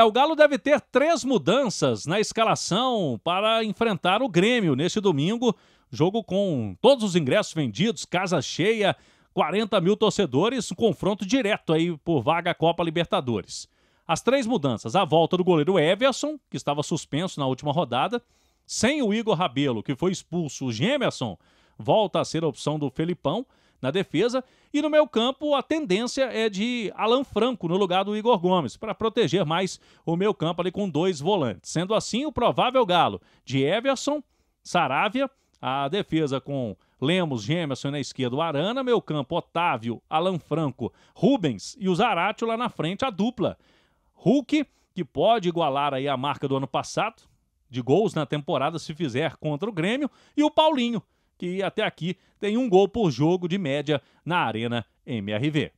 É, o Galo deve ter três mudanças na escalação para enfrentar o Grêmio neste domingo. Jogo com todos os ingressos vendidos, casa cheia, 40 mil torcedores, um confronto direto aí por vaga Copa Libertadores. As três mudanças: a volta do goleiro Everson, que estava suspenso na última rodada, sem o Igor Rabelo, que foi expulso, o Gemerson volta a ser a opção do Felipão na defesa. E no meu campo, a tendência é de Alan Franco no lugar do Igor Gomes, para proteger mais o meu campo ali com dois volantes. Sendo assim, o provável galo de Everson, Saravia, a defesa com Lemos, Gemerson na esquerda, o Arana, meu campo, Otávio, Alan Franco, Rubens e o Zaratio lá na frente, a dupla. Hulk, que pode igualar aí a marca do ano passado, de gols na temporada se fizer contra o Grêmio, e o Paulinho, que até aqui tem um gol por jogo de média na Arena MRV.